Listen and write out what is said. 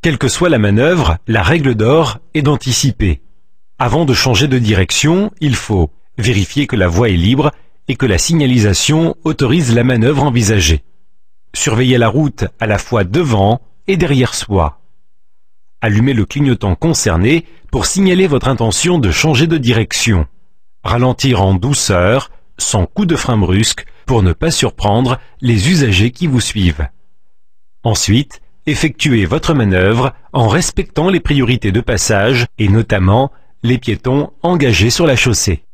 Quelle que soit la manœuvre, la règle d'or est d'anticiper. Avant de changer de direction, il faut vérifier que la voie est libre et que la signalisation autorise la manœuvre envisagée. Surveillez la route à la fois devant et derrière soi. Allumez le clignotant concerné pour signaler votre intention de changer de direction. Ralentir en douceur, sans coup de frein brusque, pour ne pas surprendre les usagers qui vous suivent. Ensuite, effectuez votre manœuvre en respectant les priorités de passage et notamment les piétons engagés sur la chaussée.